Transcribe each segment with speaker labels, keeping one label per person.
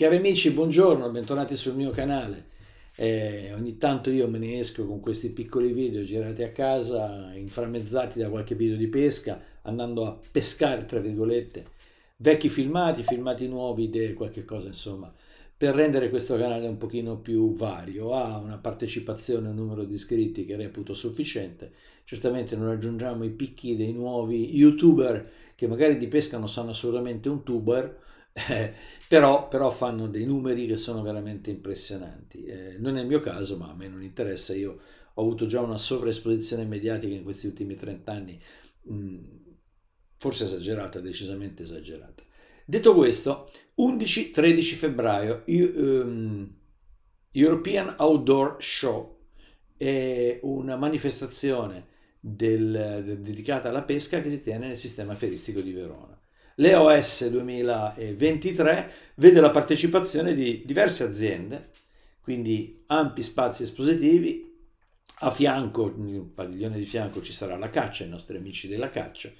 Speaker 1: Cari amici, buongiorno, bentornati sul mio canale. Eh, ogni tanto io me ne esco con questi piccoli video girati a casa, inframmezzati da qualche video di pesca, andando a pescare, tra virgolette, vecchi filmati, filmati nuovi, idee, qualche cosa, insomma, per rendere questo canale un pochino più vario. Ha una partecipazione, un numero di iscritti che reputo sufficiente. Certamente non raggiungiamo i picchi dei nuovi youtuber che magari di pesca non sanno assolutamente un tuber, però, però, fanno dei numeri che sono veramente impressionanti. Eh, non è il mio caso, ma a me non interessa, io ho avuto già una sovraesposizione mediatica in questi ultimi 30 anni, mh, mm, forse esagerata, decisamente esagerata. Detto questo, 11-13 febbraio, ehm, European Outdoor Show è una manifestazione del, dedicata alla pesca che si tiene nel sistema feristico di Verona. L'EOS 2023 vede la partecipazione di diverse aziende, quindi ampi spazi espositivi, a fianco, nel padiglione di fianco ci sarà la caccia, i nostri amici della caccia,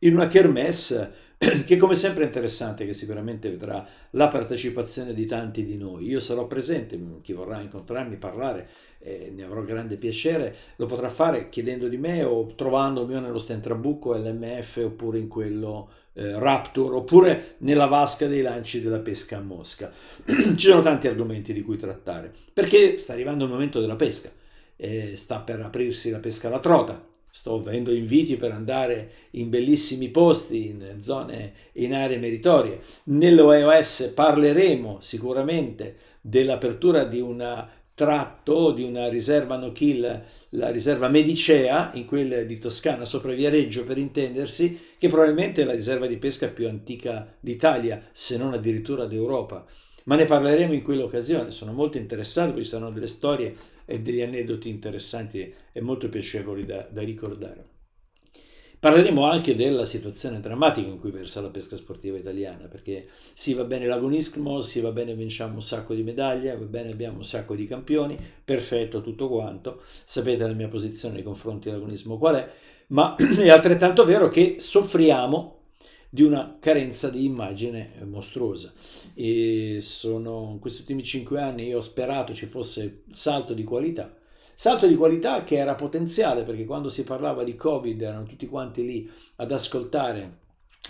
Speaker 1: in una kermesse che come sempre è interessante, che sicuramente vedrà la partecipazione di tanti di noi. Io sarò presente, chi vorrà incontrarmi, parlare, eh, ne avrò grande piacere, lo potrà fare chiedendo di me o trovandomi o nello stand Trabucco, LMF oppure in quello eh, Rapture, oppure nella vasca dei lanci della pesca a Mosca. Ci sono tanti argomenti di cui trattare, perché sta arrivando il momento della pesca, eh, sta per aprirsi la pesca alla trota, sto avendo inviti per andare in bellissimi posti, in zone, in aree meritorie. Nell'OEOS parleremo sicuramente dell'apertura di un tratto, di una riserva no kill, la riserva Medicea, in quella di Toscana, sopra Viareggio per intendersi, che probabilmente è la riserva di pesca più antica d'Italia, se non addirittura d'Europa ma ne parleremo in quell'occasione, sono molto interessato, ci saranno delle storie e degli aneddoti interessanti e molto piacevoli da, da ricordare. Parleremo anche della situazione drammatica in cui versa la pesca sportiva italiana, perché sì, va bene l'agonismo, sì, va bene vinciamo un sacco di medaglie, va bene abbiamo un sacco di campioni, perfetto tutto quanto, sapete la mia posizione nei confronti dell'agonismo qual è, ma è altrettanto vero che soffriamo di una carenza di immagine eh, mostruosa. E sono, in questi ultimi cinque anni io ho sperato ci fosse salto di qualità, salto di qualità che era potenziale perché quando si parlava di Covid erano tutti quanti lì ad ascoltare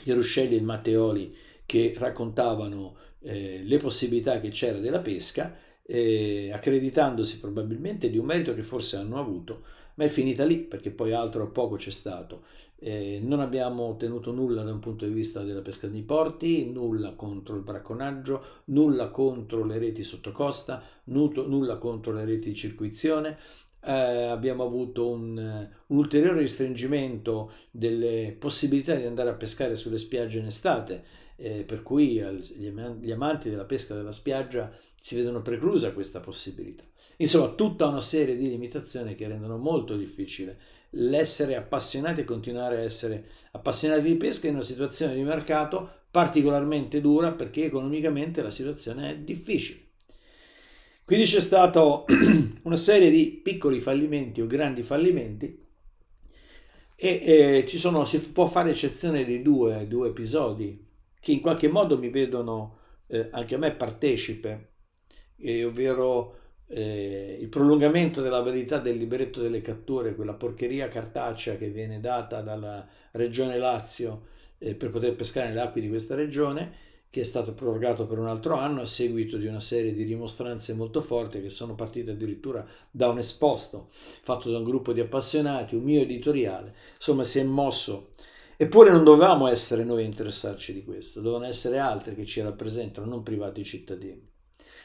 Speaker 1: i Ruscelli e il Matteoli che raccontavano eh, le possibilità che c'era della pesca eh, accreditandosi probabilmente di un merito che forse hanno avuto, ma è finita lì perché poi altro a poco c'è stato. Eh, non abbiamo ottenuto nulla da un punto di vista della pesca dei porti, nulla contro il bracconaggio, nulla contro le reti sottocosta, nulla contro le reti di circuizione. Eh, abbiamo avuto un, un, ulteriore restringimento delle possibilità di andare a pescare sulle spiagge in estate eh, per cui gli amanti della pesca della spiaggia si vedono preclusa questa possibilità. Insomma, tutta una serie di limitazioni che rendono molto difficile l'essere appassionati e continuare a essere appassionati di pesca in una situazione di mercato particolarmente dura perché economicamente la situazione è difficile. Quindi c'è stata una serie di piccoli fallimenti o grandi fallimenti e, e eh, ci sono, si può fare eccezione di due, due episodi che in qualche modo mi vedono eh, anche a me partecipe, eh, ovvero eh, il prolungamento della validità del libretto delle catture, quella porcheria cartacea che viene data dalla regione Lazio eh, per poter pescare nelle acque di questa regione, che è stato prorogato per un altro anno a seguito di una serie di rimostranze molto forti che sono partite addirittura da un esposto fatto da un gruppo di appassionati, un mio editoriale, insomma si è mosso Eppure non dovevamo essere noi a interessarci di questo, dovevano essere altri che ci rappresentano, non privati cittadini.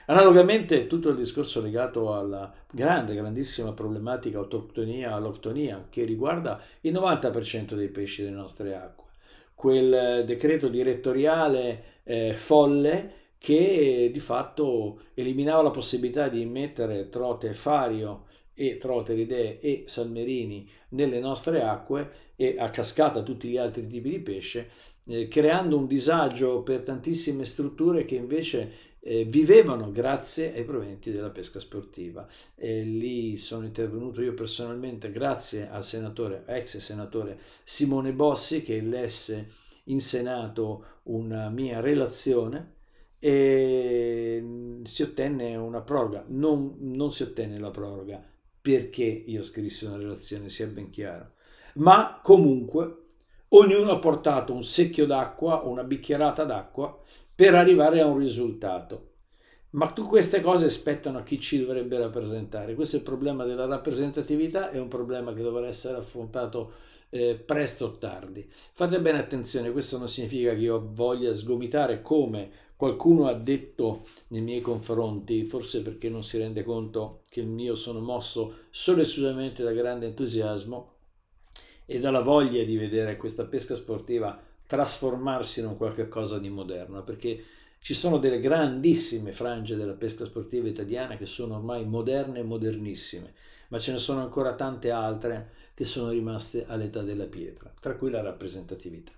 Speaker 1: Analogamente tutto il discorso legato alla grande, grandissima problematica autoctonia, alloctonia, che riguarda il 90% dei pesci delle nostre acque. Quel eh, decreto direttoriale eh, folle che eh, di fatto eliminava la possibilità di mettere trote fario e trote ridee e salmerini nelle nostre acque e a cascata tutti gli altri tipi di pesce, eh, creando un disagio per tantissime strutture che invece eh, vivevano grazie ai proventi della pesca sportiva. E lì sono intervenuto io personalmente grazie al senatore, ex senatore Simone Bossi che lesse in Senato una mia relazione e mm, si ottenne una proroga. Non, non si ottenne la proroga perché io scrissi una relazione, sia ben chiaro ma comunque ognuno ha portato un secchio d'acqua o una bicchierata d'acqua per arrivare a un risultato. Ma tu queste cose spettano a chi ci dovrebbe rappresentare. Questo è il problema della rappresentatività, è un problema che dovrà essere affrontato eh, presto o tardi. Fate bene attenzione, questo non significa che io voglia sgomitare come qualcuno ha detto nei miei confronti, forse perché non si rende conto che il mio sono mosso solo e solamente da grande entusiasmo e dalla voglia di vedere questa pesca sportiva trasformarsi in un qualche cosa di moderno, perché ci sono delle grandissime frange della pesca sportiva italiana che sono ormai moderne e modernissime, ma ce ne sono ancora tante altre che sono rimaste all'età della pietra, tra cui la rappresentatività.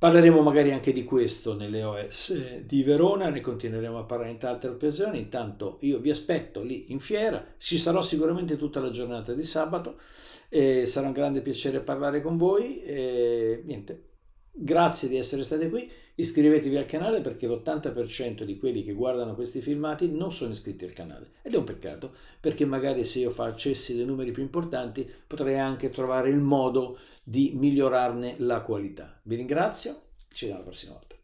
Speaker 1: Parleremo magari anche di questo nelle OS eh, di Verona, ne continueremo a parlare in tante occasioni, intanto io vi aspetto lì in fiera, ci sarò sicuramente tutta la giornata di sabato, eh, sarà un grande piacere parlare con voi, eh, niente, grazie di essere stati qui, iscrivetevi al canale perché l'80% di quelli che guardano questi filmati non sono iscritti al canale ed è un peccato perché magari se io facessi dei numeri più importanti potrei anche trovare il modo di migliorarne la qualità. Vi ringrazio, ci vediamo la prossima volta.